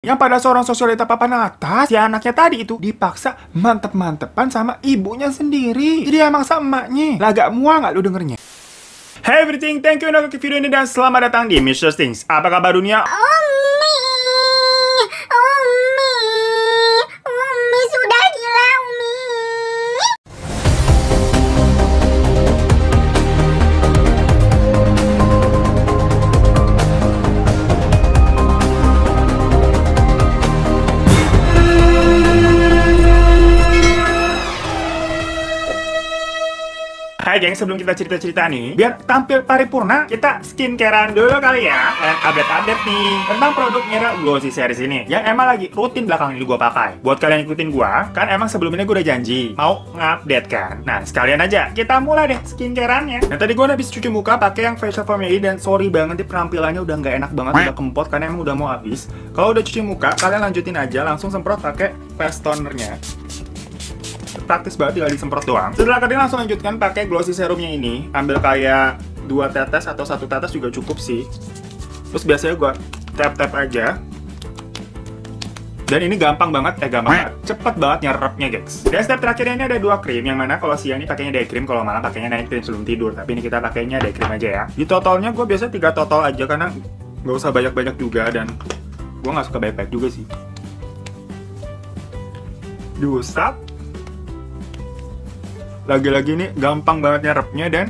Yang pada seorang sosialita papan atas, si anaknya tadi itu dipaksa mantep-mantepan sama ibunya sendiri. Jadi emang sama emaknya. Lah gak muak gak lu dengernya? Hey everything, thank you untuk video ini dan selamat datang di Mr. Things. Apa kabar dunia? Oh. Hai geng, sebelum kita cerita-cerita nih, biar tampil paripurna, kita skincarean dulu kali ya. Dan update-update nih tentang produk Glow Glossy series ini yang emang lagi rutin belakang ini gue pakai. Buat kalian ikutin gue, kan emang sebelum ini gue udah janji mau ngupdate kan. Nah, sekalian aja kita mulai deh skincareannya. Nah, tadi gue udah habis cuci muka pakai yang facial foam ini dan sorry banget di penampilannya udah nggak enak banget, udah kempot karena emang udah mau habis. Kalau udah cuci muka, kalian lanjutin aja langsung semprot pakai face tonernya praktis banget tinggal disemprot doang setelah kalian langsung lanjutkan pakai glossy serumnya ini ambil kayak dua tetes atau satu tetes juga cukup sih terus biasanya gue tap tap aja dan ini gampang banget, eh gampang banget, cepet banget nyerapnya guys. Dan step terakhirnya ini ada dua krim, yang mana kalau siang ini pakainya day cream, kalau malam pakainya night cream sebelum tidur. Tapi ini kita pakainya day cream aja ya. Di totalnya gue biasa tiga total aja karena nggak usah banyak-banyak juga dan gue nggak suka banyak-banyak juga sih. Diusap, lagi-lagi ini gampang banget nyerapnya dan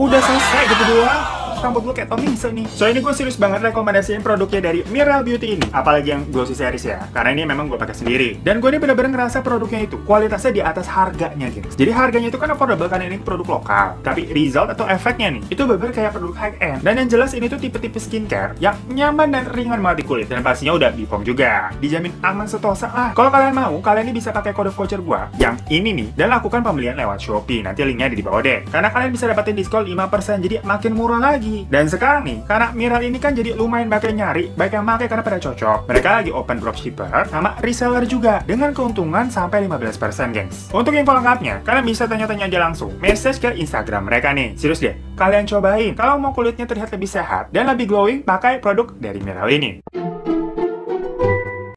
udah selesai gitu doang rambut gue kayak Tommy Wiseau nih. So ini gue serius banget rekomendasiin produknya dari Mira Beauty ini. Apalagi yang glossy series ya, karena ini memang gue pakai sendiri. Dan gue ini bener-bener ngerasa produknya itu kualitasnya di atas harganya guys. Jadi harganya itu kan affordable karena ini produk lokal. Tapi result atau efeknya nih, itu bener-bener kayak produk high end. Dan yang jelas ini tuh tipe-tipe skincare yang nyaman dan ringan banget di kulit. Dan pastinya udah bipom juga. Dijamin aman setosa lah. Kalau kalian mau, kalian ini bisa pakai kode voucher gue yang ini nih. Dan lakukan pembelian lewat Shopee. Nanti linknya ada di bawah deh. Karena kalian bisa dapetin diskon 5% jadi makin murah lagi lagi. Dan sekarang nih, karena Miral ini kan jadi lumayan pakai nyari, baik yang pakai karena pada cocok. Mereka lagi open dropshipper sama reseller juga dengan keuntungan sampai 15% gengs. Untuk info lengkapnya, kalian bisa tanya-tanya aja langsung message ke Instagram mereka nih. Serius deh, kalian cobain. Kalau mau kulitnya terlihat lebih sehat dan lebih glowing, pakai produk dari Miral ini.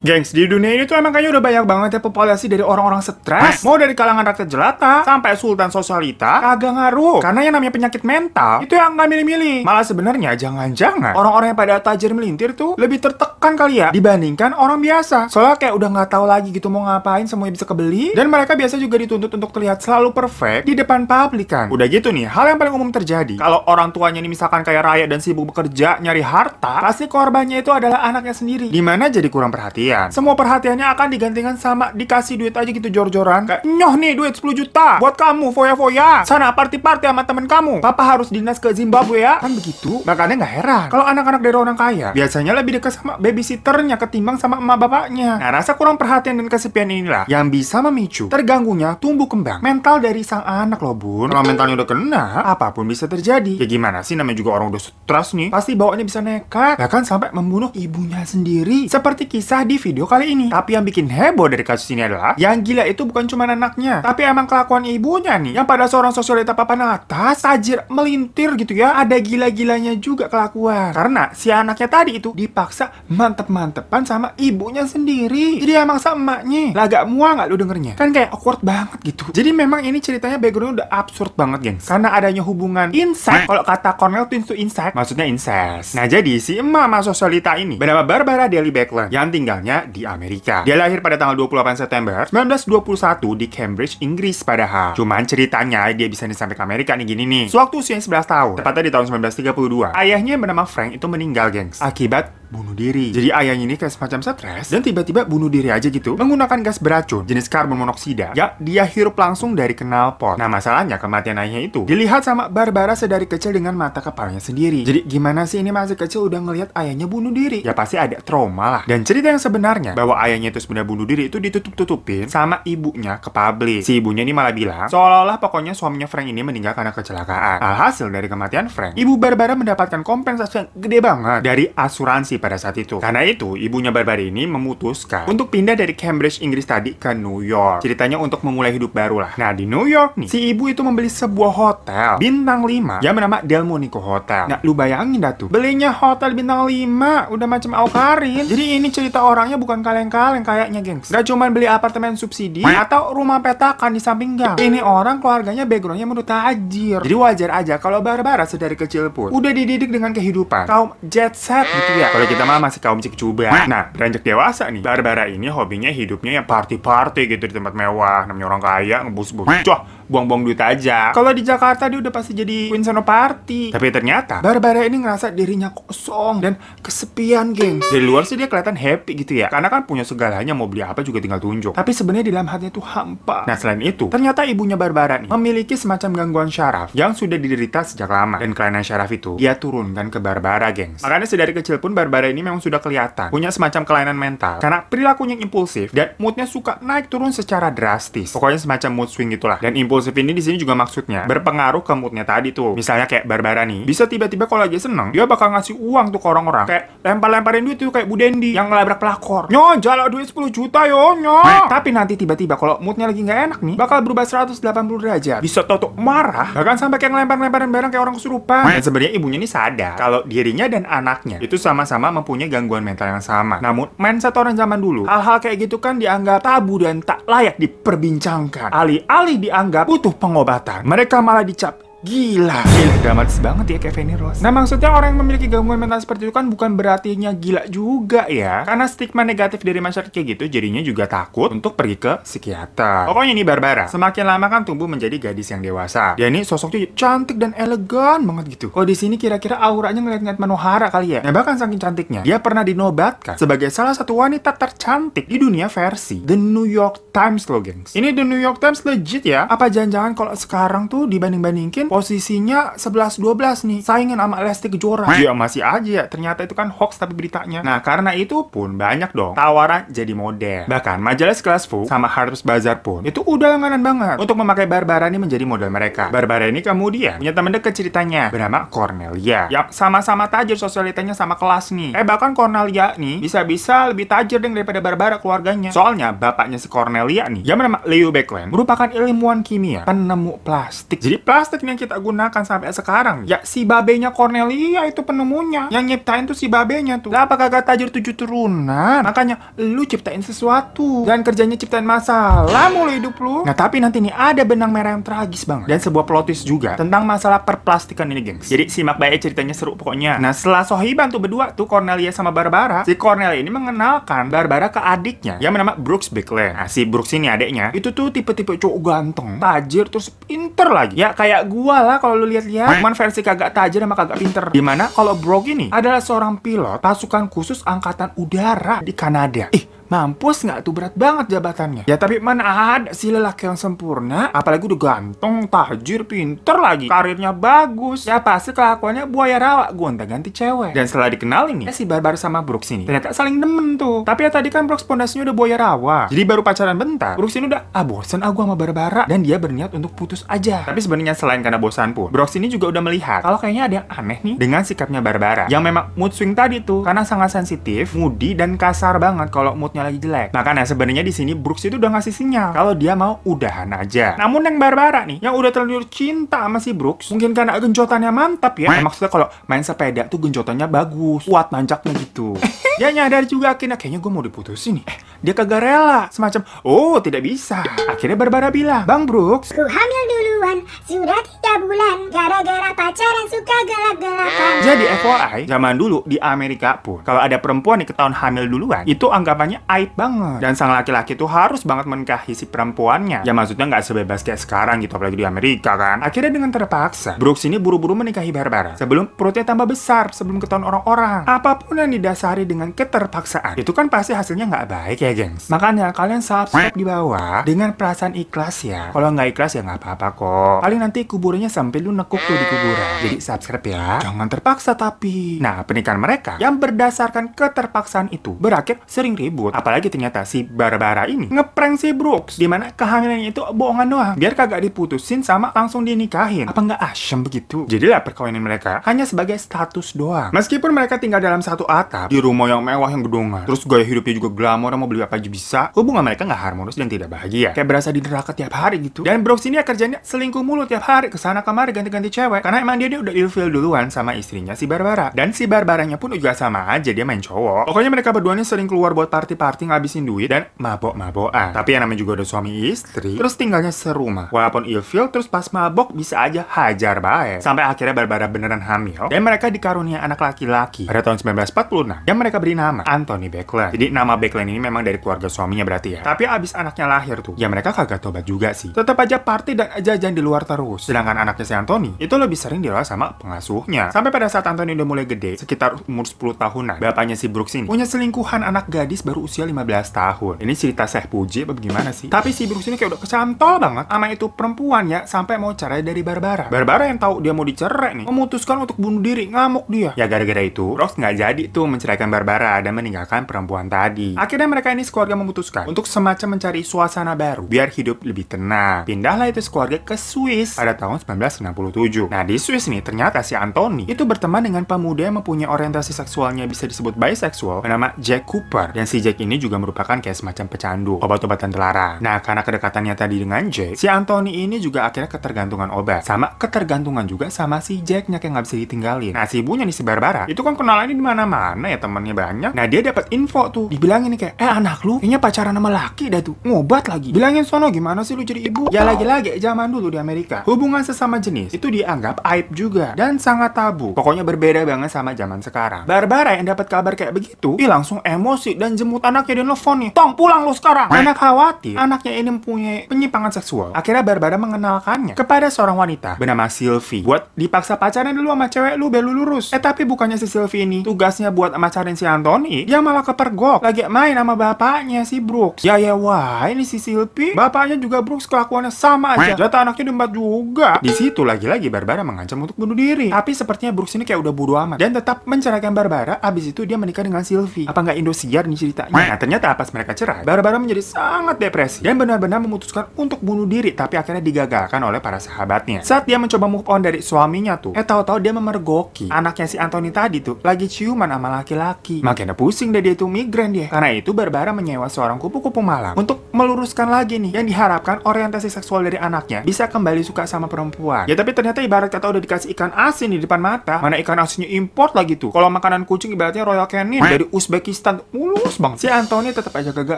Gengs, di dunia ini tuh emang kayaknya udah banyak banget ya populasi dari orang-orang stres. Mau dari kalangan rakyat jelata, sampai sultan sosialita, kagak ngaruh. Karena yang namanya penyakit mental, itu yang nggak milih-milih. Malah sebenarnya jangan-jangan orang-orang yang pada tajir melintir tuh lebih tertekan kali ya dibandingkan orang biasa. Soalnya kayak udah nggak tahu lagi gitu mau ngapain, semuanya bisa kebeli. Dan mereka biasa juga dituntut untuk terlihat selalu perfect di depan publik kan. Udah gitu nih, hal yang paling umum terjadi. Kalau orang tuanya ini misalkan kayak raya dan sibuk bekerja, nyari harta, pasti korbannya itu adalah anaknya sendiri. Gimana jadi kurang perhatian perhatian. Semua perhatiannya akan digantikan sama dikasih duit aja gitu jor-joran. nyoh nih duit 10 juta buat kamu foya-foya. Sana party-party sama temen kamu. Papa harus dinas ke Zimbabwe ya. Kan begitu. Makanya nggak heran. Kalau anak-anak dari orang kaya, biasanya lebih dekat sama babysitternya ketimbang sama emak bapaknya. Nah, rasa kurang perhatian dan kesepian inilah yang bisa memicu terganggunya tumbuh kembang mental dari sang anak loh bun. Kalau mentalnya udah kena, apapun bisa terjadi. Ya gimana sih namanya juga orang udah stres nih, pasti bawaannya bisa nekat. Bahkan sampai membunuh ibunya sendiri. Seperti kisah di video kali ini. Tapi yang bikin heboh dari kasus ini adalah, yang gila itu bukan cuma anaknya, tapi emang kelakuan ibunya nih. Yang pada seorang sosialita papan atas, tajir melintir gitu ya, ada gila-gilanya juga kelakuan. Karena si anaknya tadi itu dipaksa mantep-mantepan sama ibunya sendiri. Jadi emang sama emaknya. Lah gak mual gak lu dengernya? Kan kayak awkward banget gitu. Jadi memang ini ceritanya background udah absurd banget, gengs. Karena adanya hubungan insight. kalau kata Cornel twins to insight, maksudnya incest. Nah jadi si emak sama sosialita ini bernama Barbara Deli Beckland yang tinggalnya Indonesia di Amerika. Dia lahir pada tanggal 28 September 1921 di Cambridge, Inggris padahal. Cuman ceritanya dia bisa sampai ke Amerika nih gini nih. Sewaktu usianya 11 tahun, tepatnya di tahun 1932, ayahnya yang bernama Frank itu meninggal, gengs. Akibat bunuh diri. Jadi ayahnya ini kayak semacam stres dan tiba-tiba bunuh diri aja gitu menggunakan gas beracun jenis karbon monoksida ya dia hirup langsung dari pot. Nah masalahnya kematian ayahnya itu dilihat sama Barbara sedari kecil dengan mata kepalanya sendiri. Jadi gimana sih ini masih kecil udah ngelihat ayahnya bunuh diri? Ya pasti ada trauma lah. Dan cerita yang sebenarnya bahwa ayahnya itu sebenarnya bunuh diri itu ditutup-tutupin sama ibunya ke publik. Si ibunya ini malah bilang seolah-olah pokoknya suaminya Frank ini meninggal karena kecelakaan. Alhasil dari kematian Frank, ibu Barbara mendapatkan kompensasi yang gede banget dari asuransi pada saat itu. Karena itu, ibunya Barbari ini memutuskan untuk pindah dari Cambridge, Inggris tadi ke New York. Ceritanya untuk memulai hidup baru lah. Nah, di New York nih, si ibu itu membeli sebuah hotel bintang 5 yang bernama Delmonico Hotel. Nah, lu bayangin dah tuh, belinya hotel bintang 5 udah macam Alkarin. Jadi ini cerita orangnya bukan kaleng-kaleng kayaknya, gengs. Gak cuman beli apartemen subsidi atau rumah petakan di samping gang. Ini orang keluarganya backgroundnya menurut tajir. Jadi wajar aja kalau Barbara sedari kecil pun udah dididik dengan kehidupan kaum jet set gitu ya kita mah masih kaum coba. Nah, beranjak dewasa nih, Barbara ini hobinya hidupnya yang party-party gitu di tempat mewah. Namanya orang kaya, ngebus-bus. Cah, buang-buang duit aja. Kalau di Jakarta dia udah pasti jadi Queen party. Tapi ternyata Barbara ini ngerasa dirinya kosong dan kesepian, geng. Dari luar sih dia kelihatan happy gitu ya. Karena kan punya segalanya mau beli apa juga tinggal tunjuk. Tapi sebenarnya di dalam hatinya tuh hampa. Nah, selain itu, ternyata ibunya Barbara nih memiliki semacam gangguan syaraf yang sudah diderita sejak lama. Dan kelainan syaraf itu dia turunkan ke Barbara, gengs. Makanya sedari kecil pun Barbara ini memang sudah kelihatan punya semacam kelainan mental karena perilakunya impulsif dan moodnya suka naik turun secara drastis. Pokoknya semacam mood swing gitulah. Dan impulsif impulsif ini di sini juga maksudnya berpengaruh ke moodnya tadi tuh. Misalnya kayak Barbara nih, bisa tiba-tiba kalau lagi seneng, dia bakal ngasih uang tuh ke orang-orang. Kayak lempar-lemparin duit tuh kayak Bu Dendi yang ngelabrak pelakor. Nyo, jalan duit 10 juta yo, nyo. Tapi nanti tiba-tiba kalau moodnya lagi nggak enak nih, bakal berubah 180 derajat. Bisa totok marah, bahkan sampai kayak ngelempar-lemparin barang kayak orang kesurupan. Dan sebenarnya ibunya ini sadar kalau dirinya dan anaknya itu sama-sama mempunyai gangguan mental yang sama. Namun mindset orang zaman dulu, hal-hal kayak gitu kan dianggap tabu dan tak layak diperbincangkan. Ali, Ali dianggap butuh pengobatan. Mereka malah dicap Gila, gila dramatis banget ya Kevin Rose. Nah maksudnya orang yang memiliki gangguan mental seperti itu kan bukan berartinya gila juga ya. Karena stigma negatif dari masyarakat kayak gitu jadinya juga takut untuk pergi ke psikiater. Pokoknya ini Barbara, semakin lama kan tumbuh menjadi gadis yang dewasa. Dia ya, ini sosoknya cantik dan elegan banget gitu. Oh di sini kira-kira auranya ngeliat-ngeliat Manohara kali ya. Nah bahkan saking cantiknya, dia pernah dinobatkan sebagai salah satu wanita tercantik di dunia versi The New York Times loh gengs. Ini The New York Times legit ya. Apa jangan-jangan kalau sekarang tuh dibanding-bandingin posisinya 11-12 nih saingan sama Lesti Kejora dia masih aja ya. ternyata itu kan hoax tapi beritanya nah karena itu pun banyak dong tawaran jadi model bahkan majalah kelas Vogue sama Harper's Bazaar pun itu udah langganan banget untuk memakai Barbara ini menjadi model mereka Barbara ini kemudian punya teman dekat ceritanya bernama Cornelia yang sama-sama tajir sosialitanya sama kelas nih eh bahkan Cornelia nih bisa-bisa lebih tajir deng daripada Barbara keluarganya soalnya bapaknya si Cornelia nih yang bernama Leo Beckland merupakan ilmuwan kimia penemu plastik jadi plastiknya yang kita gunakan sampai sekarang. Ya si babenya Cornelia itu penemunya. Yang nyiptain tuh si babenya tuh. Lah apa kagak tajir tujuh turunan? Makanya lu ciptain sesuatu. Dan kerjanya ciptain masalah mulu hidup lu. Nah tapi nanti nih ada benang merah yang tragis banget. Dan sebuah plot juga tentang masalah perplastikan ini gengs. Jadi simak baik ceritanya seru pokoknya. Nah setelah Sohiban tuh berdua tuh Cornelia sama Barbara. Si Cornelia ini mengenalkan Barbara ke adiknya yang bernama Brooks Bickley. Nah si Brooks ini adiknya itu tuh tipe-tipe cowok ganteng, tajir, terus pinter lagi. Ya kayak gue dua lah kalau lu lihat-lihat. Cuman versi kagak tajir sama kagak pinter. Gimana kalau Brog ini adalah seorang pilot pasukan khusus angkatan udara di Kanada. Ih, Mampus nggak tuh berat banget jabatannya. Ya tapi mana ada sih lelaki yang sempurna, apalagi udah ganteng, tajir, pinter lagi, karirnya bagus. Ya pasti kelakuannya buaya rawa, gonta ganti cewek. Dan setelah dikenal ini, ya si Barbar sama Brooks ini ternyata saling demen tuh. Tapi ya tadi kan Brooks pondasinya udah buaya rawa, jadi baru pacaran bentar. Brooks ini udah ah bosan ah sama Barbara dan dia berniat untuk putus aja. Tapi sebenarnya selain karena bosan pun, Brooks ini juga udah melihat kalau kayaknya ada yang aneh nih dengan sikapnya Barbara yang memang mood swing tadi tuh karena sangat sensitif, moody dan kasar banget kalau mood moodnya lagi jelek. Makanya nah, sebenarnya di sini Brooks itu udah ngasih sinyal kalau dia mau udahan aja. Namun yang Barbara nih, yang udah terlalu cinta sama si Brooks, mungkin karena genjotannya mantap ya. Nah, maksudnya kalau main sepeda tuh genjotannya bagus, kuat nanjaknya gitu. Dia nyadar juga akhirnya kayaknya gue mau diputusin nih. Eh, dia kagak rela, semacam, oh tidak bisa. Akhirnya Barbara bilang, Bang Brooks, ku hamil duluan, sudah tiga bulan, gara-gara pacaran suka gelap-gelapan. Jadi FYI, zaman dulu di Amerika pun, kalau ada perempuan yang ketahuan hamil duluan, itu anggapannya aib banget. Dan sang laki-laki tuh harus banget menikahi si perempuannya. Ya maksudnya nggak sebebas kayak sekarang gitu, apalagi di Amerika kan. Akhirnya dengan terpaksa, Brooks ini buru-buru menikahi Barbara sebelum perutnya tambah besar, sebelum ketahuan orang-orang. Apapun yang didasari dengan dengan keterpaksaan, itu kan pasti hasilnya nggak baik ya, gengs. Makanya kalian subscribe di bawah dengan perasaan ikhlas ya. Kalau nggak ikhlas ya nggak apa-apa kok. Paling nanti kuburnya sampai lu nekuk tuh di kuburan. Jadi subscribe ya. Jangan terpaksa tapi. Nah, pernikahan mereka yang berdasarkan keterpaksaan itu berakhir sering ribut. Apalagi ternyata si Barbara ini ngeprank si Brooks. Dimana kehamilannya itu bohongan doang. Biar kagak diputusin sama langsung dinikahin. Apa nggak asyam begitu? Jadilah perkawinan mereka hanya sebagai status doang. Meskipun mereka tinggal dalam satu atap di rumah yang mewah yang gedongan. Terus gaya hidupnya juga glamor, mau beli apa aja bisa. Hubungan mereka nggak harmonis dan tidak bahagia. Kayak berasa di neraka tiap hari gitu. Dan bro sini ya kerjanya selingkuh mulu tiap hari kesana kemari ganti-ganti cewek. Karena emang dia, dia udah ilfil duluan sama istrinya si Barbara. Dan si Barbaranya pun juga sama aja dia main cowok. Pokoknya mereka berdua ini sering keluar buat party-party ngabisin duit dan mabok-mabokan. Tapi yang namanya juga ada suami istri, terus tinggalnya serumah. Walaupun ilfil terus pas mabok bisa aja hajar baik. Sampai akhirnya Barbara beneran hamil dan mereka dikarunia anak laki-laki pada tahun 1946 dan mereka beri nama Anthony Beckland, Jadi nama Beckland ini memang dari keluarga suaminya berarti ya. Tapi abis anaknya lahir tuh, ya mereka kagak tobat juga sih. Tetap aja party dan jajan di luar terus. Sedangkan anaknya si Anthony itu lebih sering dirawat sama pengasuhnya. Sampai pada saat Anthony udah mulai gede, sekitar umur 10 tahunan, bapaknya si Brooks ini punya selingkuhan anak gadis baru usia 15 tahun. Ini cerita Seh Puji apa gimana sih? Tapi si Brooks ini kayak udah kesantol banget sama itu perempuan ya sampai mau cerai dari Barbara. Barbara yang tahu dia mau dicerai nih, memutuskan untuk bunuh diri, ngamuk dia. Ya gara-gara itu, Brooks nggak jadi tuh menceraikan Barbara bara dan meninggalkan perempuan tadi. Akhirnya mereka ini sekeluarga memutuskan untuk semacam mencari suasana baru biar hidup lebih tenang. Pindahlah itu sekeluarga ke Swiss pada tahun 1967. Nah di Swiss nih ternyata si Anthony itu berteman dengan pemuda yang mempunyai orientasi seksualnya bisa disebut bisexual bernama Jack Cooper. Dan si Jack ini juga merupakan kayak semacam pecandu obat-obatan terlarang. Nah karena kedekatannya tadi dengan Jack, si Anthony ini juga akhirnya ketergantungan obat sama ketergantungan juga sama si Jacknya kayak nggak bisa ditinggalin. Nah si ibunya nih si Barbara itu kan kenalannya di mana-mana ya temannya banyak. nah dia dapat info tuh dibilangin nih kayak eh anak lu kayaknya pacaran sama laki dah tuh ngobat lagi bilangin sono gimana sih lu jadi ibu ya lagi-lagi zaman dulu di Amerika hubungan sesama jenis itu dianggap aib juga dan sangat tabu pokoknya berbeda banget sama zaman sekarang Barbara yang dapat kabar kayak begitu dia langsung emosi dan jemput anaknya di nelfon nih tong pulang lu sekarang anak khawatir anaknya ini punya penyimpangan seksual akhirnya Barbara mengenalkannya kepada seorang wanita bernama Sylvie buat dipaksa pacaran dulu sama cewek lu belu lurus eh tapi bukannya si Sylvie ini tugasnya buat pacarin si Anthony, dia malah kepergok lagi main sama bapaknya si Brooks. Ya ya wah, ini si Silpi, bapaknya juga Brooks kelakuannya sama aja. jatah anaknya dembat juga. Di situ lagi-lagi Barbara mengancam untuk bunuh diri. Tapi sepertinya Brooks ini kayak udah bodo amat dan tetap menceraikan Barbara. Abis itu dia menikah dengan Silvi. Apa nggak Indosiar nih ceritanya? Nah ternyata pas mereka cerai, Barbara menjadi sangat depresi dan benar-benar memutuskan untuk bunuh diri. Tapi akhirnya digagalkan oleh para sahabatnya. Saat dia mencoba move on dari suaminya tuh, eh tahu-tahu dia memergoki anaknya si Anthony tadi tuh lagi ciuman sama laki-laki. Makin pusing deh dia itu migran dia. Karena itu Barbara menyewa seorang kupu-kupu malam untuk meluruskan lagi nih yang diharapkan orientasi seksual dari anaknya bisa kembali suka sama perempuan. Ya tapi ternyata ibarat kata udah dikasih ikan asin di depan mata, mana ikan asinnya import lagi tuh. Kalau makanan kucing ibaratnya Royal Canin dari Uzbekistan mulus banget. Si Anthony tetap aja kagak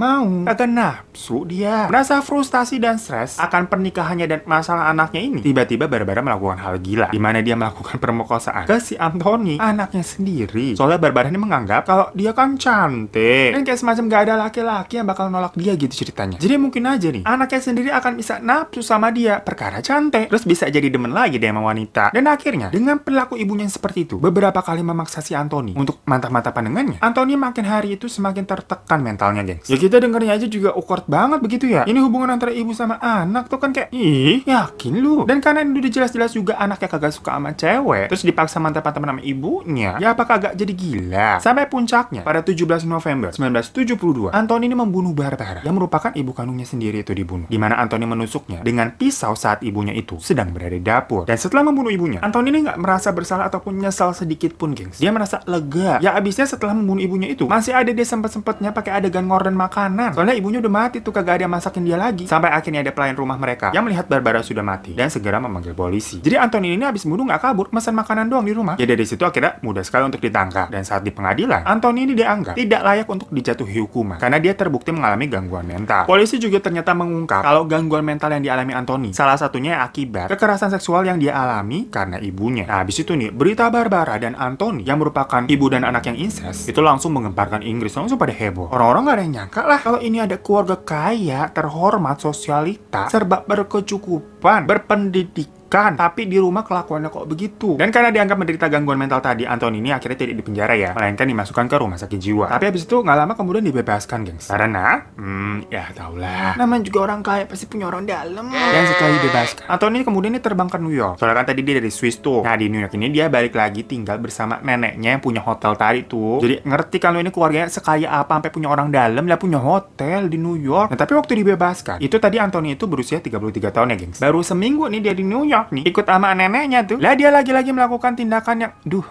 mau. Kagak nafsu dia. Merasa frustasi dan stres akan pernikahannya dan masalah anaknya ini. Tiba-tiba Barbara melakukan hal gila di mana dia melakukan permokosaan ke si Anthony anaknya sendiri. Soalnya Barbara ini menganggap siap kalau dia kan cantik dan kayak semacam gak ada laki-laki yang bakal nolak dia gitu ceritanya. Jadi mungkin aja nih, anaknya sendiri akan bisa nafsu sama dia perkara cantik. Terus bisa jadi demen lagi deh sama wanita. Dan akhirnya, dengan perilaku ibunya yang seperti itu, beberapa kali memaksa si Anthony untuk mantap-mantapan pandangannya Anthony makin hari itu semakin tertekan mentalnya, gengs. Ya kita dengernya aja juga awkward banget begitu ya. Ini hubungan antara ibu sama anak tuh kan kayak, ih, yakin lu. Dan karena ini udah jelas-jelas juga anaknya kagak suka sama cewek, terus dipaksa mantap mantap sama ibunya, ya apakah agak jadi gila? Sampai puncaknya, pada 17 November 1972, ini membunuh Barbara yang merupakan ibu kandungnya sendiri itu dibunuh. Di mana Antoni menusuknya dengan pisau saat ibunya itu sedang berada di dapur. Dan setelah membunuh ibunya, Antoni ini nggak merasa bersalah ataupun nyesal sedikit pun, gengs. Dia merasa lega. Ya abisnya setelah membunuh ibunya itu, masih ada dia sempet-sempetnya pakai adegan ngorden makanan. Soalnya ibunya udah mati tuh kagak ada yang masakin dia lagi. Sampai akhirnya ada pelayan rumah mereka yang melihat Barbara sudah mati dan segera memanggil polisi. Jadi Antoni ini habis bunuh nggak kabur, pesan makanan doang di rumah. Jadi ya, dari situ akhirnya mudah sekali untuk ditangkap. Dan saat di pengadilan, Antoni Anthony ini dianggap tidak layak untuk dijatuhi hukuman karena dia terbukti mengalami gangguan mental. Polisi juga ternyata mengungkap kalau gangguan mental yang dialami Anthony salah satunya akibat kekerasan seksual yang dia alami karena ibunya. Nah, habis itu nih, berita Barbara dan Anthony yang merupakan ibu dan anak yang incest itu langsung mengemparkan Inggris langsung pada heboh. Orang-orang gak ada yang nyangka lah kalau ini ada keluarga kaya, terhormat, sosialita, serba berkecukupan, berpendidikan bukan, tapi di rumah kelakuannya kok begitu. Dan karena dianggap menderita gangguan mental tadi, Anton ini akhirnya tidak dipenjara ya, melainkan dimasukkan ke rumah sakit jiwa. Tapi habis itu nggak lama kemudian dibebaskan, gengs. Karena, hmm, ya tau Namanya juga orang kaya pasti punya orang dalam. Dan setelah dibebaskan, Anton ini kemudian ini terbang ke New York. Soalnya kan tadi dia dari Swiss tuh. Nah di New York ini dia balik lagi tinggal bersama neneknya yang punya hotel tadi tuh. Jadi ngerti kalau ini keluarganya sekaya apa sampai punya orang dalam dia punya hotel di New York. Nah tapi waktu dibebaskan, itu tadi Anton itu berusia 33 tahun ya gengs. Baru seminggu nih dia di New York nih ikut sama neneknya tuh. Lah dia lagi-lagi melakukan tindakan yang duh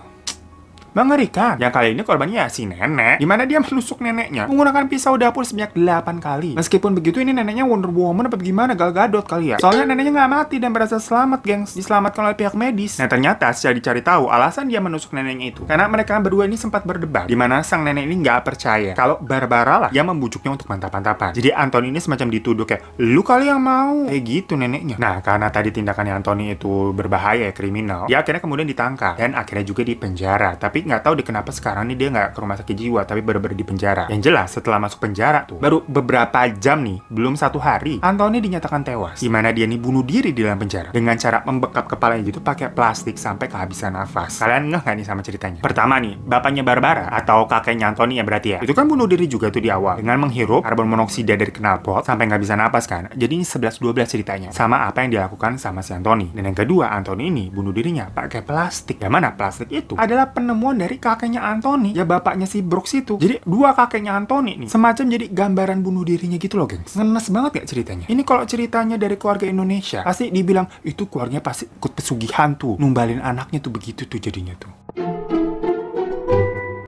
mengerikan. Yang kali ini korbannya si nenek, di mana dia menusuk neneknya menggunakan pisau dapur sebanyak 8 kali. Meskipun begitu ini neneknya Wonder Woman apa gimana Gal Gadot kali ya. Soalnya neneknya nggak mati dan berasa selamat, gengs. Diselamatkan oleh pihak medis. Nah, ternyata setelah dicari tahu alasan dia menusuk neneknya itu karena mereka berdua ini sempat berdebat di mana sang nenek ini nggak percaya kalau Barbara lah yang membujuknya untuk mantap-mantapan. Jadi Anton ini semacam dituduh kayak lu kali yang mau kayak gitu neneknya. Nah, karena tadi tindakannya Anthony itu berbahaya kriminal, dia akhirnya kemudian ditangkap dan akhirnya juga dipenjara. Tapi tapi nggak tahu deh kenapa sekarang nih dia nggak ke rumah sakit jiwa tapi baru bener di penjara yang jelas setelah masuk penjara tuh baru beberapa jam nih belum satu hari Antoni dinyatakan tewas gimana dia nih bunuh diri di dalam penjara dengan cara membekap kepalanya gitu pakai plastik sampai kehabisan nafas kalian nggak nih sama ceritanya pertama nih bapaknya Barbara atau kakeknya Antoni ya berarti ya itu kan bunuh diri juga tuh di awal dengan menghirup karbon monoksida dari knalpot sampai nggak bisa napas kan jadi ini 11-12 ceritanya sama apa yang dilakukan sama si Antoni dan yang kedua Antoni ini bunuh dirinya pakai plastik yang mana plastik itu adalah penemuan dari kakeknya Anthony, ya bapaknya si Brooks itu. Jadi dua kakeknya Anthony nih, semacam jadi gambaran bunuh dirinya gitu loh, gengs. Ngenes banget gak ya ceritanya? Ini kalau ceritanya dari keluarga Indonesia, pasti dibilang itu keluarganya pasti ikut pesugihan tuh, numbalin anaknya tuh begitu tuh jadinya tuh.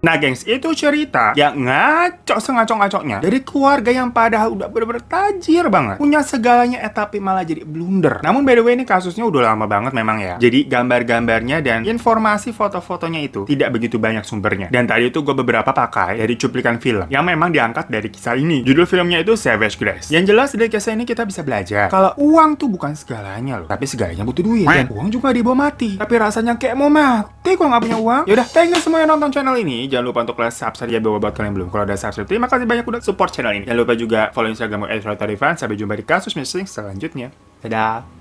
Nah gengs, itu cerita yang ngaco sengacok-ngacoknya dari keluarga yang padahal udah bener-bener tajir banget. Punya segalanya eh tapi malah jadi blunder. Namun by the way ini kasusnya udah lama banget memang ya. Jadi gambar-gambarnya dan informasi foto-fotonya itu tidak begitu banyak sumbernya. Dan tadi itu gue beberapa pakai dari cuplikan film yang memang diangkat dari kisah ini. Judul filmnya itu Savage Grace. Yang jelas dari kisah ini kita bisa belajar kalau uang tuh bukan segalanya loh. Tapi segalanya butuh duit. Dan uang juga dibawa mati. Tapi rasanya kayak mau mati kalau nggak punya uang. Yaudah, thank you semua yang nonton channel ini. Jangan lupa untuk like, subscribe ya buat kalian belum. Kalau udah subscribe, terima kasih banyak udah support channel ini. Jangan lupa juga follow Instagram gue Tarifan. Sampai jumpa di kasus missing selanjutnya. Dadah!